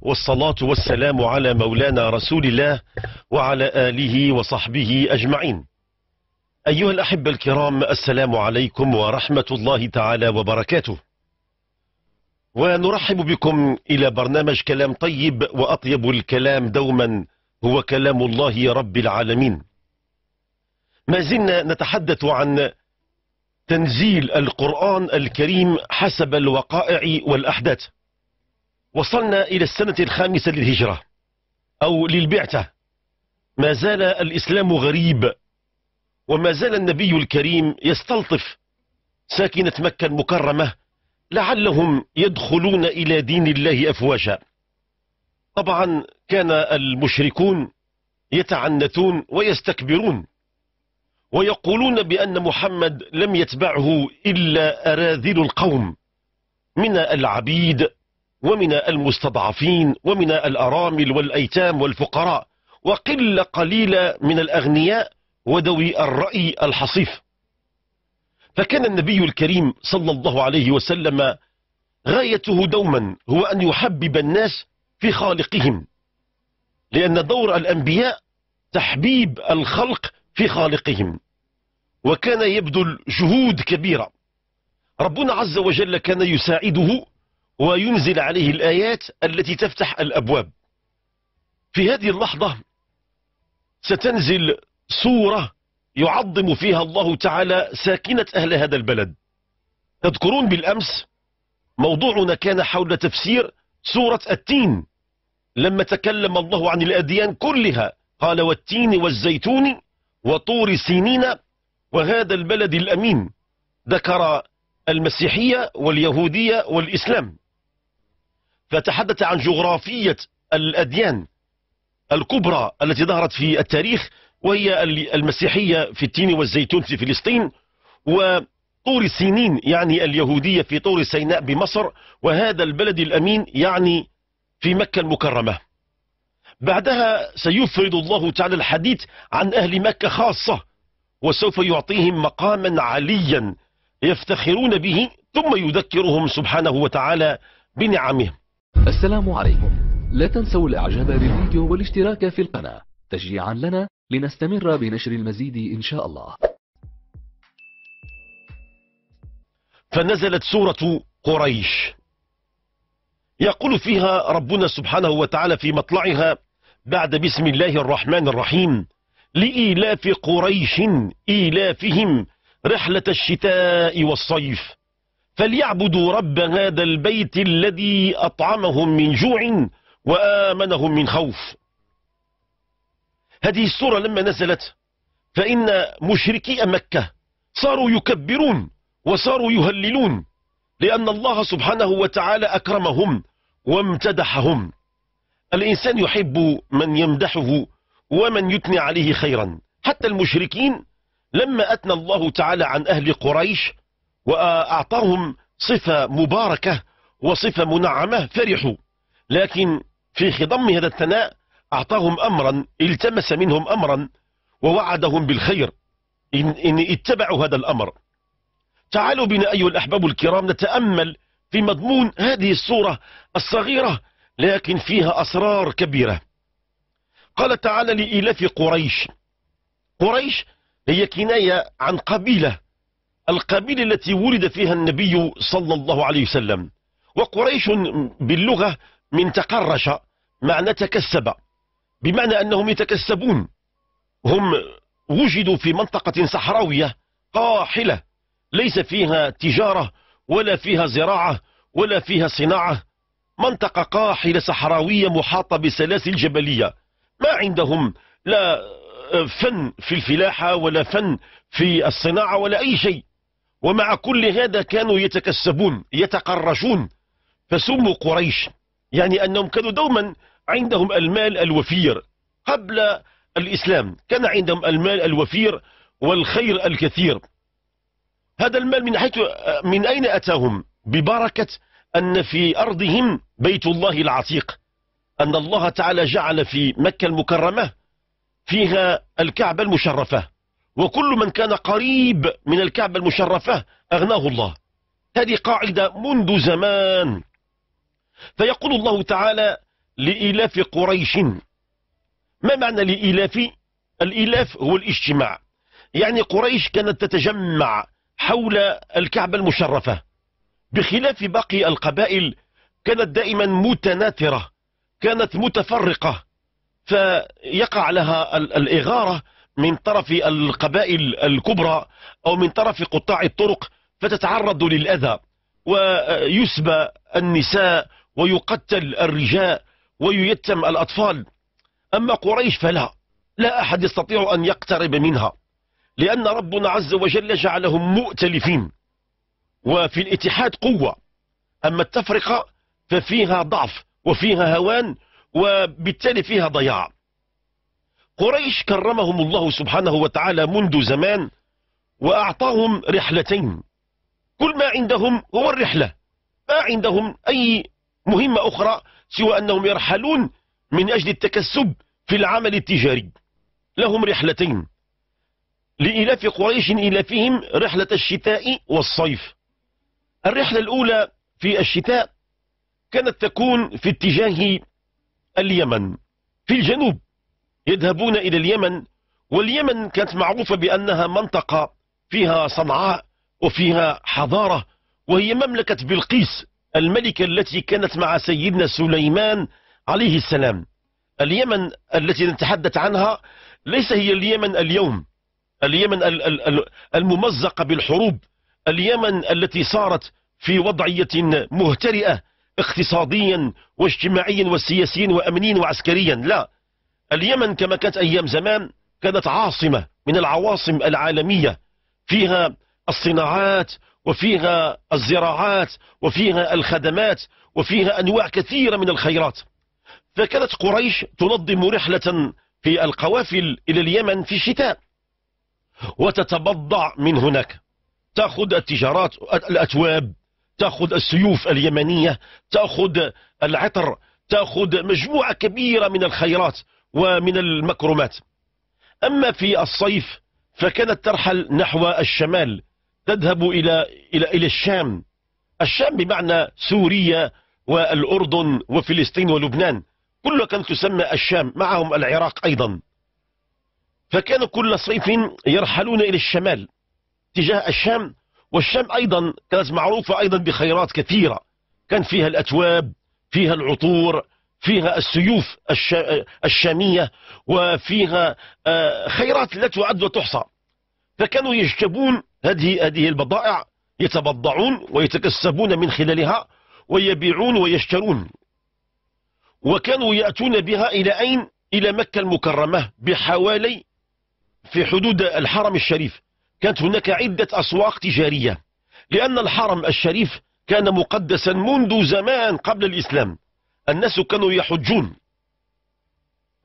والصلاة والسلام على مولانا رسول الله وعلى آله وصحبه أجمعين أيها الأحبة الكرام السلام عليكم ورحمة الله تعالى وبركاته ونرحب بكم إلى برنامج كلام طيب وأطيب الكلام دوما هو كلام الله رب العالمين ما زلنا نتحدث عن تنزيل القرآن الكريم حسب الوقائع والأحداث وصلنا إلى السنة الخامسة للهجرة أو للبعثة ما زال الإسلام غريب وما زال النبي الكريم يستلطف ساكنة مكة المكرمة لعلهم يدخلون إلى دين الله أفواجا طبعا كان المشركون يتعنتون ويستكبرون ويقولون بأن محمد لم يتبعه إلا أراذل القوم من العبيد ومن المستضعفين ومن الأرامل والأيتام والفقراء وقل قليلة من الأغنياء وذوي الرأي الحصيف فكان النبي الكريم صلى الله عليه وسلم غايته دوما هو أن يحبب الناس في خالقهم لأن دور الأنبياء تحبيب الخلق في خالقهم وكان يبذل جهود كبيرة ربنا عز وجل كان يساعده وينزل عليه الآيات التي تفتح الأبواب في هذه اللحظة ستنزل سورة يعظم فيها الله تعالى ساكنة أهل هذا البلد تذكرون بالأمس موضوعنا كان حول تفسير سورة التين لما تكلم الله عن الأديان كلها قال والتين والزيتون وطور سينين وهذا البلد الأمين ذكر المسيحية واليهودية والإسلام فتحدث عن جغرافية الأديان الكبرى التي ظهرت في التاريخ وهي المسيحية في التين والزيتون في فلسطين وطور سينين يعني اليهودية في طور سيناء بمصر وهذا البلد الأمين يعني في مكة المكرمة بعدها سيفرد الله تعالى الحديث عن أهل مكة خاصة وسوف يعطيهم مقاما عليا يفتخرون به ثم يذكرهم سبحانه وتعالى بنعمه السلام عليكم لا تنسوا الاعجاب بالفيديو والاشتراك في القناة تشجيعا لنا لنستمر بنشر المزيد ان شاء الله فنزلت سورة قريش يقول فيها ربنا سبحانه وتعالى في مطلعها بعد بسم الله الرحمن الرحيم لإيلاف قريش إيلافهم رحلة الشتاء والصيف فليعبدوا رب هذا البيت الذي أطعمهم من جوع وآمنهم من خوف هذه السورة لما نزلت فإن مشركي مكة صاروا يكبرون وصاروا يهللون لأن الله سبحانه وتعالى أكرمهم وامتدحهم الإنسان يحب من يمدحه ومن يثني عليه خيرا حتى المشركين لما أثنى الله تعالى عن أهل قريش وأعطاهم صفة مباركة وصفة منعمة فرحوا لكن في خضم هذا الثناء أعطاهم أمرا التمس منهم أمرا ووعدهم بالخير إن, إن اتبعوا هذا الأمر تعالوا بنا أيها الأحباب الكرام نتأمل في مضمون هذه الصورة الصغيرة لكن فيها أسرار كبيرة قال تعالى لإيلاف قريش قريش هي كناية عن قبيلة القبيلة التي ولد فيها النبي صلى الله عليه وسلم وقريش باللغة من تقرش معنى تكسب بمعنى أنهم يتكسبون هم وجدوا في منطقة صحراوية قاحلة ليس فيها تجارة ولا فيها زراعة ولا فيها صناعة منطقة قاحلة صحراوية محاطة بسلاسل جبلية ما عندهم لا فن في الفلاحة ولا فن في الصناعة ولا أي شيء ومع كل هذا كانوا يتكسبون يتقرشون فسموا قريش يعني أنهم كانوا دوما عندهم المال الوفير قبل الإسلام كان عندهم المال الوفير والخير الكثير هذا المال من حيث من أين أتاهم ببركة أن في أرضهم بيت الله العتيق أن الله تعالى جعل في مكة المكرمة فيها الكعبة المشرفة وكل من كان قريب من الكعبة المشرفة أغناه الله هذه قاعدة منذ زمان فيقول الله تعالى لإلاف قريش ما معنى لإلاف الإلاف هو الاجتماع يعني قريش كانت تتجمع حول الكعبة المشرفة بخلاف باقي القبائل كانت دائما متناثرة كانت متفرقة فيقع لها الإغارة من طرف القبائل الكبرى أو من طرف قطاع الطرق فتتعرض للأذى ويسبى النساء ويقتل الرجال وييتم الأطفال أما قريش فلا لا أحد يستطيع أن يقترب منها لأن ربنا عز وجل جعلهم مؤتلفين وفي الاتحاد قوة أما التفرقة ففيها ضعف وفيها هوان وبالتالي فيها ضياع قريش كرمهم الله سبحانه وتعالى منذ زمان وأعطاهم رحلتين كل ما عندهم هو الرحلة ما عندهم أي مهمة أخرى سوى أنهم يرحلون من أجل التكسب في العمل التجاري لهم رحلتين لإلاف قريش إلافهم رحلة الشتاء والصيف الرحلة الأولى في الشتاء كانت تكون في اتجاه اليمن في الجنوب يذهبون إلى اليمن واليمن كانت معروفة بأنها منطقة فيها صنعاء وفيها حضارة وهي مملكة بلقيس الملكة التي كانت مع سيدنا سليمان عليه السلام اليمن التي نتحدث عنها ليس هي اليمن اليوم اليمن الممزقة بالحروب اليمن التي صارت في وضعية مهترئة اقتصاديا واجتماعيا وسياسيا وأمنيا وعسكريا لا اليمن كما كانت أيام زمان كانت عاصمة من العواصم العالمية فيها الصناعات وفيها الزراعات وفيها الخدمات وفيها أنواع كثيرة من الخيرات فكانت قريش تنظم رحلة في القوافل إلى اليمن في الشتاء وتتبضع من هناك تأخذ التجارات الأتواب تأخذ السيوف اليمنية تأخذ العطر تأخذ مجموعة كبيرة من الخيرات ومن المكرمات أما في الصيف فكانت ترحل نحو الشمال تذهب إلى, إلى, إلى الشام الشام بمعنى سوريا والأردن وفلسطين ولبنان كلها كانت تسمى الشام معهم العراق أيضا فكانوا كل صيف يرحلون إلى الشمال تجاه الشام والشام أيضا كانت معروفة أيضا بخيرات كثيرة كان فيها الأتواب فيها العطور فيها السيوف الشامية وفيها آه، خيرات لا تعد وتحصى فكانوا يجتبون هذه هذه البضائع يتبضعون ويتكسبون من خلالها ويبيعون ويشترون وكانوا يأتون بها إلى أين إلى مكة المكرمة بحوالي في حدود الحرم الشريف كانت هناك عدة أسواق تجارية لأن الحرم الشريف كان مقدسا منذ زمان قبل الإسلام الناس كانوا يحجون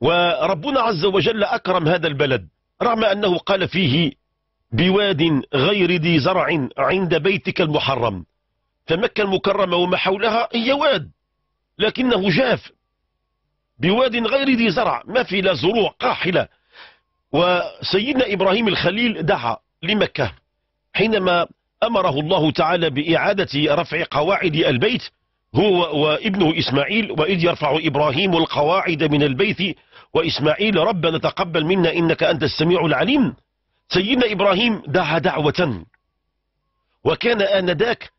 وربنا عز وجل أكرم هذا البلد رغم أنه قال فيه بواد غير ذي زرع عند بيتك المحرم فمكة المكرمة وما حولها هي واد لكنه جاف بواد غير ذي زرع ما في لا زروع قاحلة وسيدنا إبراهيم الخليل دعا لمكة حينما أمره الله تعالى بإعادة رفع قواعد البيت هو وابنه إسماعيل وإذ يرفع إبراهيم القواعد من البيت وإسماعيل ربنا تقبل منا إنك أنت السميع العليم سيدنا إبراهيم دعا دعوة وكان آنذاك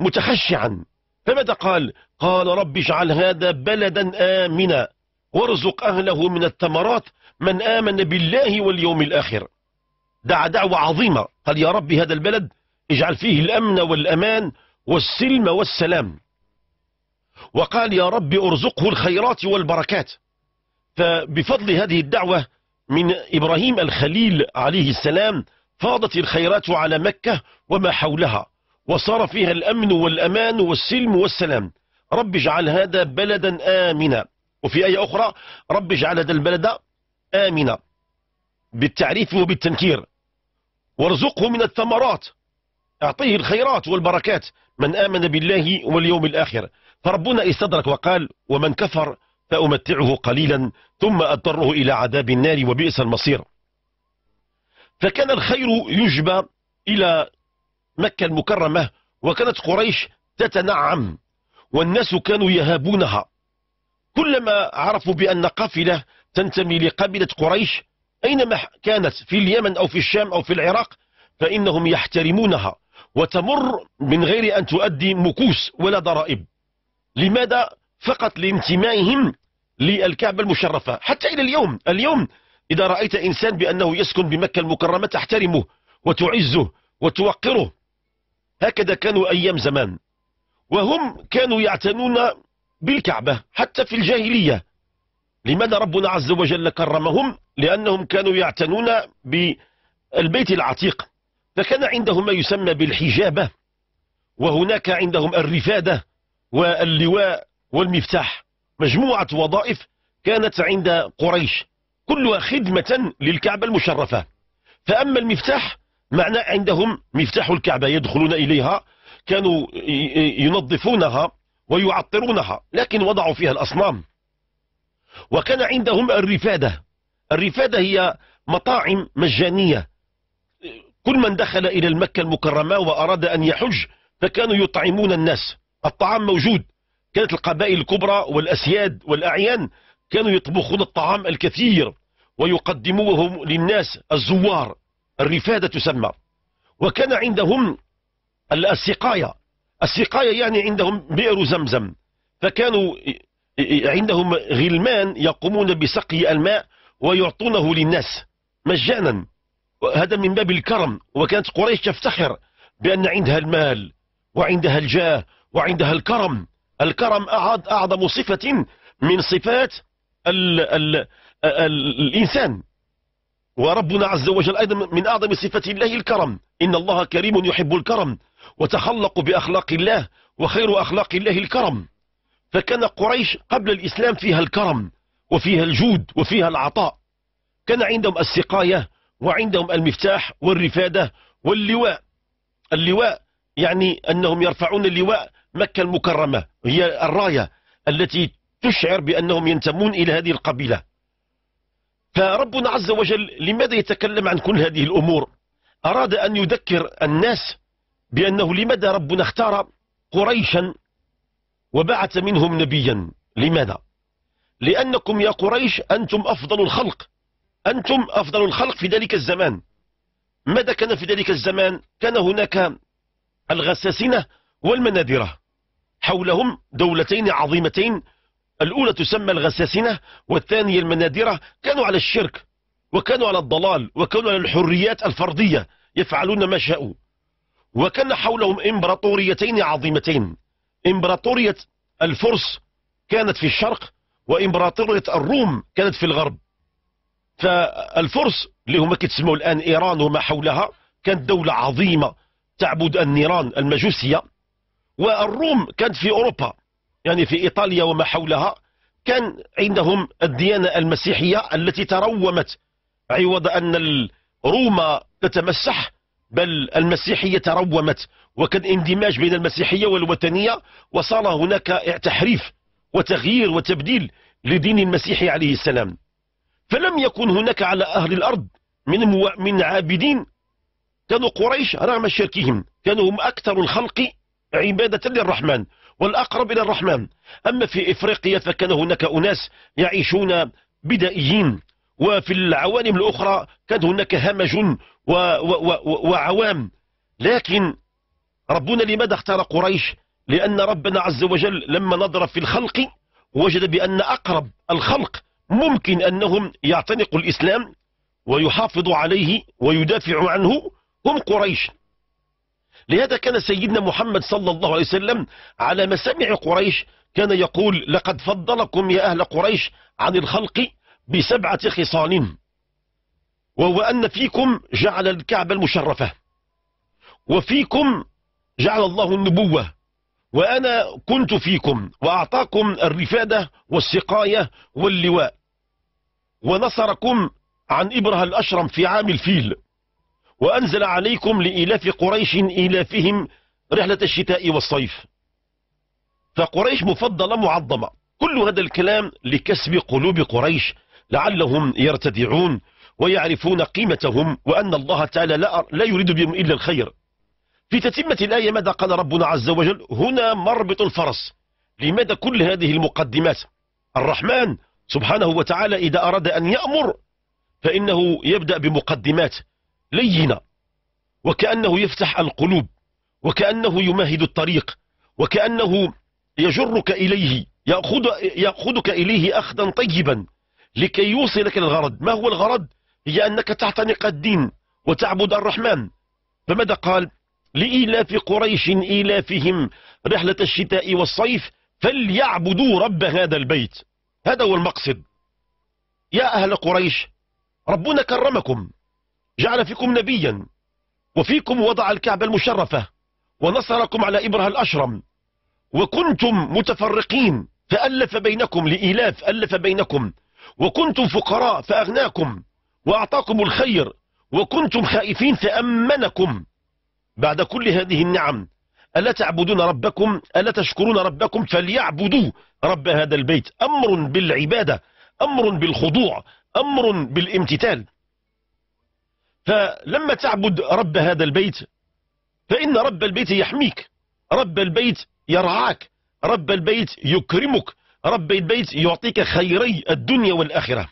متخشعا فماذا قال قال رب اجعل هذا بلدا آمنا وارزق أهله من الثمرات من آمن بالله واليوم الآخر دعا دعوة عظيمة قال يا رب هذا البلد اجعل فيه الأمن والأمان والسلم والسلام وقال يا رب ارزقه الخيرات والبركات فبفضل هذه الدعوة من إبراهيم الخليل عليه السلام فاضت الخيرات على مكة وما حولها وصار فيها الأمن والأمان والسلم والسلام رب اجعل هذا بلدا آمنا وفي آية أخرى رب اجعل هذا البلد آمنا بالتعريف وبالتنكير وارزقه من الثمرات أعطيه الخيرات والبركات من آمن بالله واليوم الآخر فربنا استدرك وقال ومن كفر فأمتعه قليلا ثم أضطره إلى عذاب النار وبئس المصير فكان الخير يجبى إلى مكة المكرمة وكانت قريش تتنعم والناس كانوا يهابونها كلما عرفوا بأن قافلة تنتمي لقبيلة قريش أينما كانت في اليمن أو في الشام أو في العراق فإنهم يحترمونها وتمر من غير أن تؤدي مكوس ولا ضرائب لماذا فقط لانتمائهم للكعبة المشرفة حتى إلى اليوم اليوم إذا رأيت إنسان بأنه يسكن بمكة المكرمة تحترمه وتعزه وتوقره هكذا كانوا أيام زمان وهم كانوا يعتنون بالكعبة حتى في الجاهلية لماذا ربنا عز وجل كرمهم لأنهم كانوا يعتنون بالبيت العتيق فكان عندهم ما يسمى بالحجابة وهناك عندهم الرفادة واللواء والمفتاح مجموعة وظائف كانت عند قريش كلها خدمة للكعبة المشرفة فأما المفتاح معنى عندهم مفتاح الكعبة يدخلون إليها كانوا ينظفونها ويعطرونها لكن وضعوا فيها الأصنام وكان عندهم الرفادة الرفادة هي مطاعم مجانية كل من دخل إلى المكة المكرمة وأراد أن يحج فكانوا يطعمون الناس الطعام موجود كانت القبائل الكبرى والأسياد والأعيان كانوا يطبخون الطعام الكثير ويقدموه للناس الزوار الرفادة تسمى وكان عندهم السقاية السقاية يعني عندهم بئر زمزم فكانوا عندهم غلمان يقومون بسقي الماء ويعطونه للناس مجانا هذا من باب الكرم وكانت قريش تفتخر بأن عندها المال وعندها الجاه وعندها الكرم الكرم أعظم صفة من صفات الـ الـ الـ الإنسان وربنا عز وجل أيضا من أعظم صفات الله الكرم إن الله كريم يحب الكرم وتخلق بأخلاق الله وخير أخلاق الله الكرم فكان قريش قبل الإسلام فيها الكرم وفيها الجود وفيها العطاء كان عندهم السقاية وعندهم المفتاح والرفادة واللواء اللواء يعني أنهم يرفعون اللواء مكة المكرمة هي الراية التي تشعر بأنهم ينتمون إلى هذه القبيلة فربنا عز وجل لماذا يتكلم عن كل هذه الأمور أراد أن يذكر الناس بأنه لماذا ربنا اختار قريشا وبعث منهم نبيا لماذا لأنكم يا قريش أنتم أفضل الخلق أنتم أفضل الخلق في ذلك الزمان ماذا كان في ذلك الزمان كان هناك الغساسنة والمنادرة حولهم دولتين عظيمتين الأولى تسمى الغساسنة والثانية المنادرة كانوا على الشرك وكانوا على الضلال وكانوا على الحريات الفردية يفعلون ما شاءوا وكان حولهم إمبراطوريتين عظيمتين إمبراطورية الفرس كانت في الشرق وإمبراطورية الروم كانت في الغرب فالفرس اللي هما كيتسموا الآن إيران وما حولها كانت دولة عظيمة تعبد النيران المجوسية والروم كانت في أوروبا يعني في إيطاليا وما حولها كان عندهم الديانة المسيحية التي ترومت عوض أن روما تتمسح بل المسيحية ترومت وكان اندماج بين المسيحية والوثنية وصار هناك تحريف وتغيير وتبديل لدين المسيح عليه السلام فلم يكن هناك على أهل الأرض من مو... من عابدين كانوا قريش رغم شركهم كانوا هم أكثر الخلق عبادة للرحمن والأقرب إلى الرحمن أما في إفريقيا فكان هناك أناس يعيشون بدائيين وفي العوالم الأخرى كان هناك همج و... و... و... وعوام لكن ربنا لماذا اختار قريش لأن ربنا عز وجل لما نظر في الخلق وجد بأن أقرب الخلق ممكن أنهم يعتنقوا الإسلام ويحافظوا عليه ويدافعوا عنه هم قريش لهذا كان سيدنا محمد صلى الله عليه وسلم على مسامع قريش كان يقول لقد فضلكم يا أهل قريش عن الخلق بسبعة خصال وهو أن فيكم جعل الكعبة المشرفة وفيكم جعل الله النبوة وأنا كنت فيكم وأعطاكم الرفادة والسقاية واللواء ونصركم عن إبره الأشرم في عام الفيل وأنزل عليكم لإلاف قريش إلافهم رحلة الشتاء والصيف فقريش مفضلة معظمة كل هذا الكلام لكسب قلوب قريش لعلهم يرتدعون ويعرفون قيمتهم وأن الله تعالى لا, لا يريد بهم إلا الخير في تتمة الآية ماذا قال ربنا عز وجل هنا مربط الفرس لماذا كل هذه المقدمات الرحمن سبحانه وتعالى إذا أراد أن يأمر فإنه يبدأ بمقدمات لينة وكأنه يفتح القلوب وكأنه يمهد الطريق وكأنه يجرك إليه يأخذ يأخذك إليه أخذا طيبا لكي يوصلك للغرض ما هو الغرض هي أنك تعتنق الدين وتعبد الرحمن فماذا قال لإيلاف قريش إيلافهم رحلة الشتاء والصيف فليعبدوا رب هذا البيت هذا هو المقصد يا أهل قريش ربنا كرمكم جعل فيكم نبيا وفيكم وضع الكعبة المشرفة ونصركم على إبره الأشرم وكنتم متفرقين فألف بينكم لإيلاف ألف بينكم وكنتم فقراء فأغناكم وأعطاكم الخير وكنتم خائفين فأمنكم بعد كل هذه النعم ألا تعبدون ربكم ألا تشكرون ربكم فليعبدوا رب هذا البيت أمر بالعبادة أمر بالخضوع أمر بالامتثال فلما تعبد رب هذا البيت فإن رب البيت يحميك رب البيت يرعاك رب البيت يكرمك رب البيت يعطيك خيري الدنيا والآخرة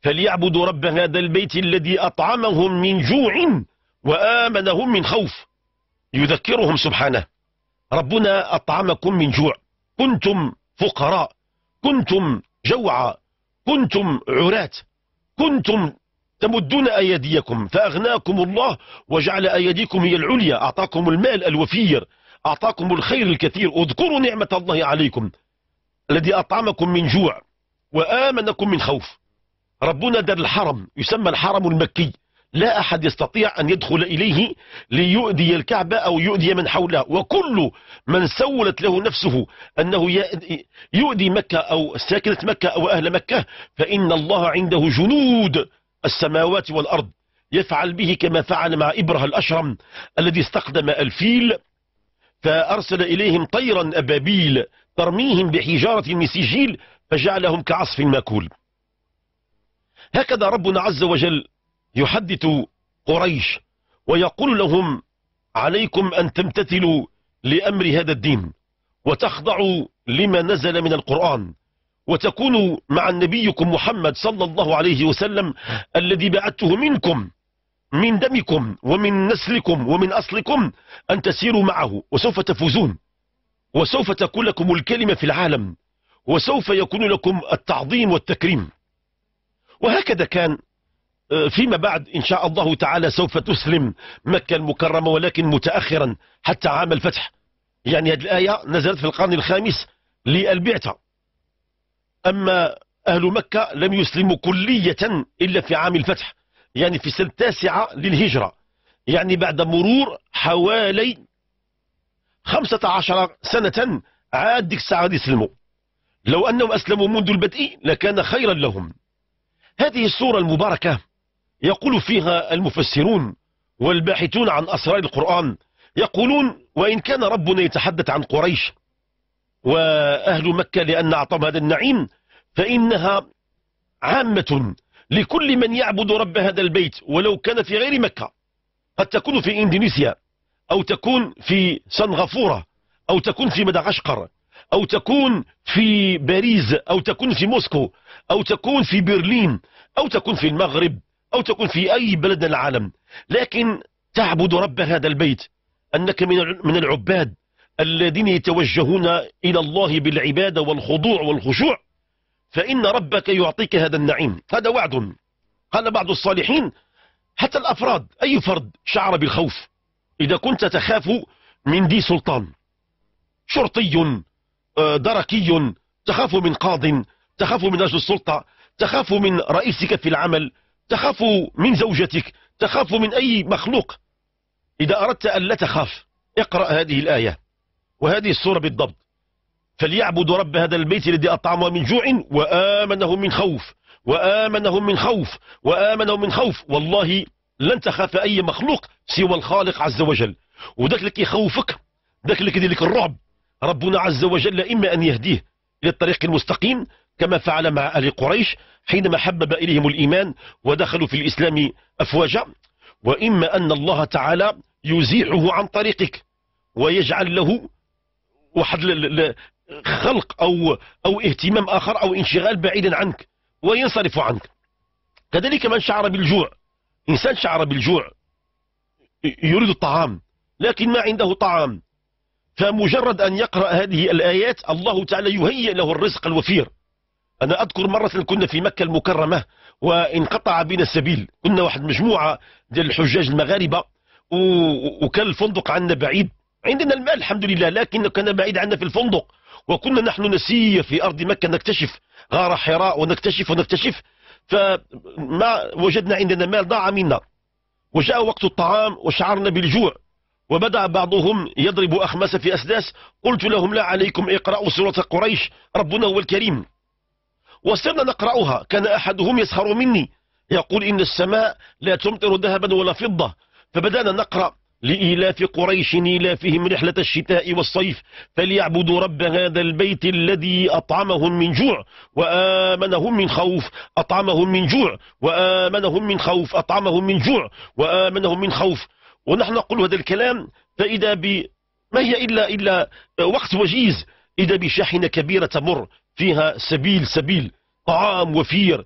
فليعبدوا رب هذا البيت الذي أطعمهم من جوع وآمنهم من خوف يذكرهم سبحانه ربنا أطعمكم من جوع كنتم فقراء كنتم جوعى كنتم عراة كنتم تمدون أيديكم فأغناكم الله وجعل أيديكم هي العليا أعطاكم المال الوفير أعطاكم الخير الكثير اذكروا نعمة الله عليكم الذي أطعمكم من جوع وآمنكم من خوف ربنا دار الحرم يسمى الحرم المكي لا أحد يستطيع أن يدخل إليه ليؤذي الكعبة أو يؤذي من حولها وكل من سولت له نفسه أنه يؤذي مكة أو ساكنة مكة أو أهل مكة فإن الله عنده جنود السماوات والأرض يفعل به كما فعل مع إبره الأشرم الذي استخدم الفيل فأرسل إليهم طيرا أبابيل ترميهم بحجارة من سجيل فجعلهم كعصف ماكول هكذا ربنا عز وجل يحدث قريش ويقول لهم عليكم أن تمتثلوا لأمر هذا الدين وتخضعوا لما نزل من القرآن وتكونوا مع نبيكم محمد صلى الله عليه وسلم الذي بعثته منكم من دمكم ومن نسلكم ومن أصلكم أن تسيروا معه وسوف تفوزون وسوف تكون لكم الكلمة في العالم وسوف يكون لكم التعظيم والتكريم وهكذا كان فيما بعد إن شاء الله تعالى سوف تسلم مكة المكرمة ولكن متأخرا حتى عام الفتح يعني هذه الآية نزلت في القرن الخامس للبعثة أما أهل مكة لم يسلموا كلية إلا في عام الفتح يعني في السنة التاسعة للهجرة يعني بعد مرور حوالي 15 سنة عاد ديك الساعة يسلموا لو أنهم أسلموا منذ البدء لكان خيرا لهم هذه الصورة المباركة يقول فيها المفسرون والباحثون عن أسرار القرآن يقولون وإن كان ربنا يتحدث عن قريش وأهل مكة لأن أعطاهم هذا النعيم فإنها عامة لكل من يعبد رب هذا البيت ولو كان في غير مكة قد تكون في إندونيسيا أو تكون في سنغافورة أو تكون في مدغشقر أو تكون في باريس أو تكون في موسكو أو تكون في برلين أو تكون في المغرب أو تكون في أي بلد العالم لكن تعبد رب هذا البيت أنك من العباد الذين يتوجهون إلى الله بالعبادة والخضوع والخشوع فإن ربك يعطيك هذا النعيم هذا وعد قال بعض الصالحين حتى الأفراد أي فرد شعر بالخوف إذا كنت تخاف من ذي سلطان شرطي آه، دركي تخاف من قاض تخاف من رجل السلطة تخاف من رئيسك في العمل تخاف من زوجتك تخاف من أي مخلوق إذا أردت أن لا تخاف اقرأ هذه الآية وهذه الصورة بالضبط فليعبدوا رب هذا البيت الذي أطعمه من جوع وآمنهم من خوف وآمنهم من خوف وآمنهم من خوف والله لن تخاف أي مخلوق سوى الخالق عز وجل وذاك اللي يخوفك ذاك اللي لك الرعب ربنا عز وجل إما أن يهديه إلى الطريق المستقيم كما فعل مع أهل قريش حينما حبب إليهم الإيمان ودخلوا في الإسلام أفواجا وإما أن الله تعالى يزيحه عن طريقك ويجعل له واحد خلق أو, أو اهتمام آخر أو انشغال بعيدا عنك وينصرف عنك كذلك من شعر بالجوع إنسان شعر بالجوع يريد الطعام لكن ما عنده طعام فمجرد أن يقرأ هذه الآيات الله تعالى يهيئ له الرزق الوفير أنا أذكر مرة كنا في مكة المكرمة وانقطع بنا السبيل كنا واحد مجموعة ديال الحجاج المغاربة وكان الفندق عنا بعيد عندنا المال الحمد لله لكن كان بعيد عنا في الفندق وكنا نحن نسير في أرض مكة نكتشف غار حراء ونكتشف ونكتشف فما وجدنا عندنا مال ضاع منا وجاء وقت الطعام وشعرنا بالجوع وبدأ بعضهم يضرب أخماس في أسداس قلت لهم لا عليكم اقرأوا سورة قريش ربنا هو الكريم وصرنا نقرأها كان أحدهم يسخر مني يقول إن السماء لا تمطر ذهبا ولا فضة فبدأنا نقرأ لإيلاف قريش إيلافهم رحلة الشتاء والصيف فليعبدوا رب هذا البيت الذي أطعمهم من جوع وآمنهم من خوف أطعمهم من جوع وآمنهم من خوف أطعمهم من جوع وآمنهم من خوف ونحن نقول هذا الكلام فإذا ب ما هي إلا, إلا وقت وجيز إذا بشاحنة كبيرة تمر فيها سبيل سبيل طعام وفير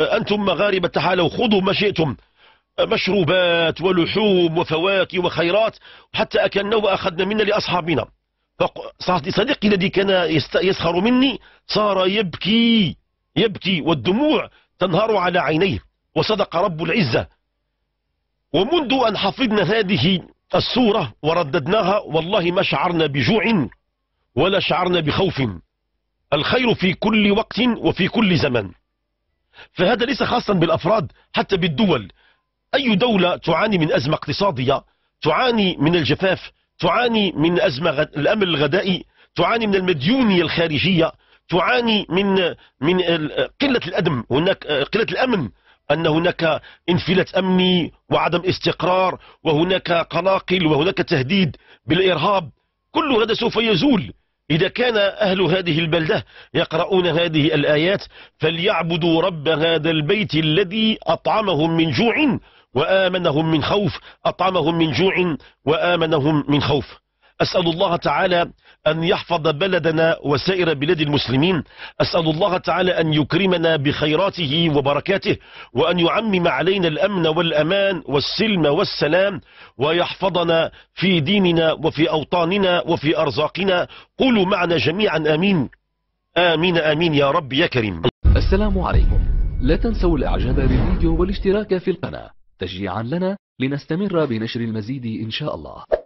أه، أنتم مغاربة تعالوا خذوا ما شئتم أه، مشروبات ولحوم وفواكه وخيرات حتى أكلنا وأخذنا منا لأصحابنا صديقي الذي كان يسخر مني صار يبكي يبكي والدموع تنهار على عينيه وصدق رب العزة ومنذ أن حفظنا هذه السورة ورددناها والله ما شعرنا بجوع ولا شعرنا بخوف الخير في كل وقت وفي كل زمن فهذا ليس خاصا بالأفراد حتى بالدول أي دولة تعاني من أزمة اقتصادية تعاني من الجفاف تعاني من أزمة الأمن الغذائي تعاني من المديونية الخارجية تعاني من من قلة الأدم هناك قلة الأمن أن هناك انفلات أمني وعدم استقرار وهناك قلاقل وهناك تهديد بالإرهاب كل هذا سوف يزول إذا كان أهل هذه البلدة يقرؤون هذه الآيات فليعبدوا رب هذا البيت الذي أطعمهم من جوع وآمنهم من خوف أطعمهم من جوع وآمنهم من خوف أسأل الله تعالى أن يحفظ بلدنا وسائر بلاد المسلمين أسأل الله تعالى أن يكرمنا بخيراته وبركاته وأن يعمم علينا الأمن والأمان والسلم والسلام ويحفظنا في ديننا وفي أوطاننا وفي أرزاقنا قولوا معنا جميعا آمين آمين آمين يا رب يا كريم السلام عليكم لا تنسوا الإعجاب بالفيديو والاشتراك في القناة تشجيعا لنا لنستمر بنشر المزيد إن شاء الله